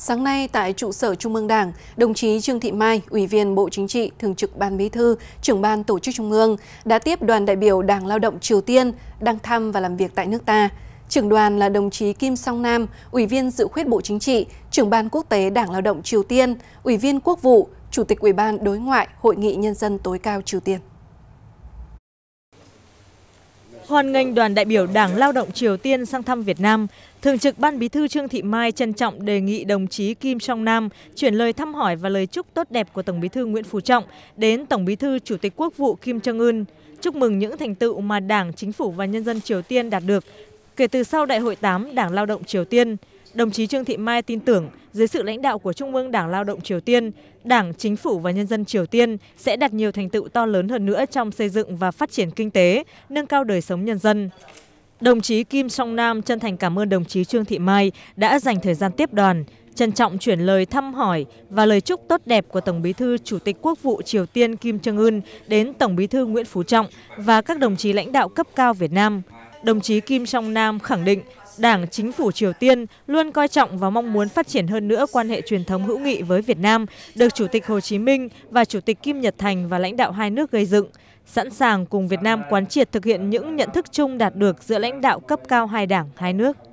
Sáng nay tại trụ sở Trung ương Đảng, đồng chí Trương Thị Mai, Ủy viên Bộ Chính trị, Thường trực Ban Bí thư, trưởng ban Tổ chức Trung ương đã tiếp đoàn đại biểu Đảng Lao động Triều Tiên đang thăm và làm việc tại nước ta. Trưởng đoàn là đồng chí Kim Song Nam, Ủy viên Dự khuyết Bộ Chính trị, trưởng ban Quốc tế Đảng Lao động Triều Tiên, Ủy viên Quốc vụ, Chủ tịch Ủy ban Đối ngoại Hội nghị Nhân dân tối cao Triều Tiên hoan nghênh đoàn đại biểu Đảng Lao động Triều Tiên sang thăm Việt Nam, Thường trực Ban Bí thư Trương Thị Mai trân trọng đề nghị đồng chí Kim Song Nam chuyển lời thăm hỏi và lời chúc tốt đẹp của Tổng Bí thư Nguyễn Phú Trọng đến Tổng Bí thư Chủ tịch Quốc vụ Kim Jong Un, chúc mừng những thành tựu mà Đảng, chính phủ và nhân dân Triều Tiên đạt được kể từ sau Đại hội 8 Đảng Lao động Triều Tiên đồng chí Trương Thị Mai tin tưởng dưới sự lãnh đạo của Trung ương Đảng Lao động Triều Tiên, Đảng, Chính phủ và nhân dân Triều Tiên sẽ đạt nhiều thành tựu to lớn hơn nữa trong xây dựng và phát triển kinh tế, nâng cao đời sống nhân dân. Đồng chí Kim Song Nam chân thành cảm ơn đồng chí Trương Thị Mai đã dành thời gian tiếp đoàn, trân trọng chuyển lời thăm hỏi và lời chúc tốt đẹp của Tổng Bí thư Chủ tịch Quốc vụ Triều Tiên Kim Jong Un đến Tổng Bí thư Nguyễn Phú Trọng và các đồng chí lãnh đạo cấp cao Việt Nam đồng chí Kim Song Nam khẳng định Đảng, chính phủ Triều Tiên luôn coi trọng và mong muốn phát triển hơn nữa quan hệ truyền thống hữu nghị với Việt Nam, được Chủ tịch Hồ Chí Minh và Chủ tịch Kim Nhật Thành và lãnh đạo hai nước gây dựng, sẵn sàng cùng Việt Nam quán triệt thực hiện những nhận thức chung đạt được giữa lãnh đạo cấp cao hai đảng, hai nước.